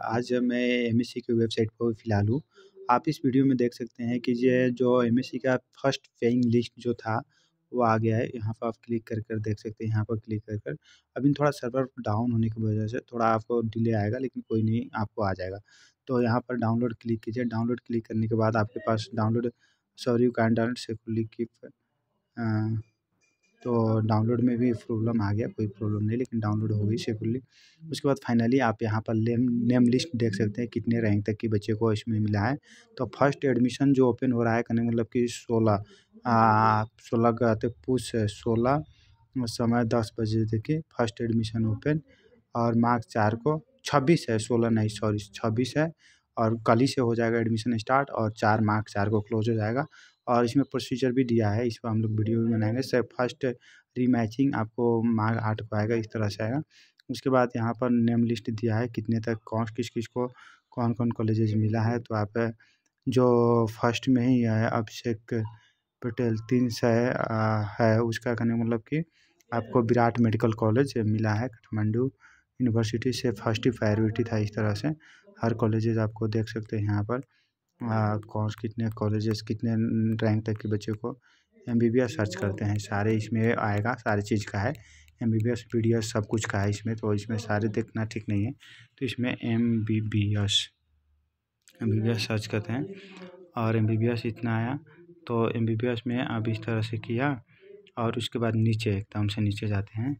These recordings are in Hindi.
आज मैं एम की वेबसाइट पर फ़िलहाल हूँ आप इस वीडियो में देख सकते हैं कि ये जो एम का फर्स्ट पेइंग लिस्ट जो था वो आ गया है यहाँ पर आप क्लिक कर कर देख सकते हैं यहाँ पर क्लिक कर कर अभी थोड़ा सर्वर डाउन होने की वजह से थोड़ा आपको डिले आएगा लेकिन कोई नहीं आपको आ जाएगा तो यहाँ पर डाउनलोड क्लिक कीजिए डाउनलोड क्लिक करने के बाद आपके पास download sorry you can download click की तो डाउनलोड में भी प्रॉब्लम आ गया कोई प्रॉब्लम नहीं लेकिन डाउनलोड हो गई सिक्योरली उसके बाद फाइनली आप यहाँ पर नेम नेम लिस्ट देख सकते हैं कितने रैंक तक के बच्चे को इसमें मिला है तो फर्स्ट एडमिशन जो ओपन हो रहा है कहने मतलब कि सोलह सोलह कहते तो पूछ सोलह समय दस बजे तक के फर्स्ट एडमिशन ओपन और मार्क्स चार को छब्बीस है सोलह नहीं सॉरी छब्बीस है और कल ही से हो जाएगा एडमिशन स्टार्ट और चार मार्क्स चार को क्लोज हो जाएगा और इसमें प्रोसीजर भी दिया है इस पर हम लोग वीडियो भी बनाएंगे सर फर्स्ट रीमैचिंग आपको मार्ग आठ को आएगा इस तरह से आएगा उसके बाद यहाँ पर नेम लिस्ट दिया है कितने तक कौन किस किस को कौन कौन कॉलेजेज मिला है तो आप जो फर्स्ट में ही है अभिषेक पटेल तीन सौ है उसका कहने मतलब कि आपको विराट मेडिकल कॉलेज मिला है काठमांडू यूनिवर्सिटी से फर्स्ट ही प्रायोरिटी था इस तरह से हर कॉलेजेज आपको देख सकते हैं यहाँ पर हाँ, कौन कितने कॉलेजेस कितने रैंक तक के बच्चों को M B B S search करते हैं सारे इसमें आएगा सारी चीज़ का है M B B S P D S सब कुछ का है इसमें तो इसमें सारे देखना ठीक नहीं है तो इसमें M B B S M B B S search करते हैं और एम बी बी एस इतना आया तो एम बी बी एस में अब इस तरह से किया और उसके बाद नीचे एकदम से नीचे जाते हैं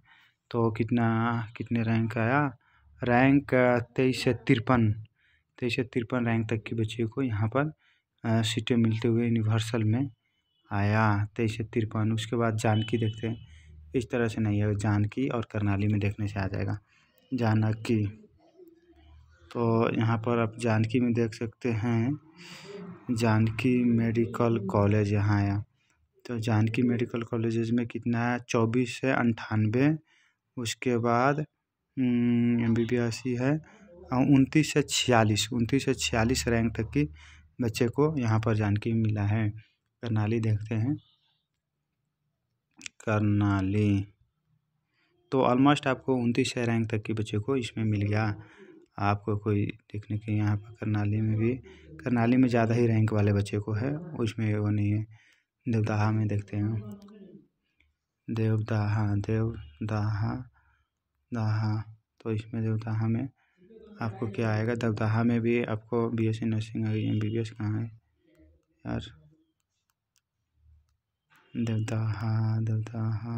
तो कितना कितने रैंक आया रैंक तेईस से तिरपन तेईस से तिरपन रैंक तक के बच्चे को यहाँ पर सीटें मिलते हुए यूनिवर्सल में आया तेईस से तिरपन उसके बाद जानकी देखते हैं इस तरह से नहीं है जानकी और करनाली में देखने से आ जाएगा जानकी तो यहाँ पर आप जानकी में देख सकते हैं जानकी मेडिकल कॉलेज यहाँ आया तो जानकी मेडिकल कॉलेज में कितना है चौबीस से अंठानवे उसके बाद एम बी बी है उनतीस से छियालीस उनतीस से छियालीस रैंक तक की बच्चे को यहाँ पर जानकारी मिला है करनाली देखते हैं करनाली तो ऑलमोस्ट आपको उनतीस रैंक तक के बच्चे को इसमें मिल गया आपको कोई देखने के यहाँ पर करनाली में भी करनाली में ज़्यादा ही रैंक वाले बच्चे को है उसमें वो नहीं है देवदाहा में देखते हैं देवदाहा देवदाहा दाहा तो इसमें देवदाहा में आपको क्या आएगा दबदहा में भी आपको बी एस सी नर्सिंग आ गई एम बी बी एस कहाँ है यार दबदहा दबदहा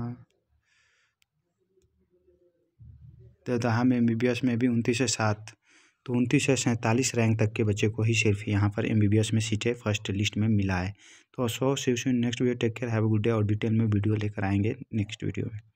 दबदहा में एम बी बी एस में भी उनतीस से सात तो उनतीस से सैंतालीस रैंक तक के बच्चे को ही सिर्फ यहाँ पर एम बी बी एस में सीटें फर्स्ट लिस्ट में मिला है तो so see next video take care have good day और डिटेल में वीडियो लेकर आएंगे नेक्स्ट वीडियो में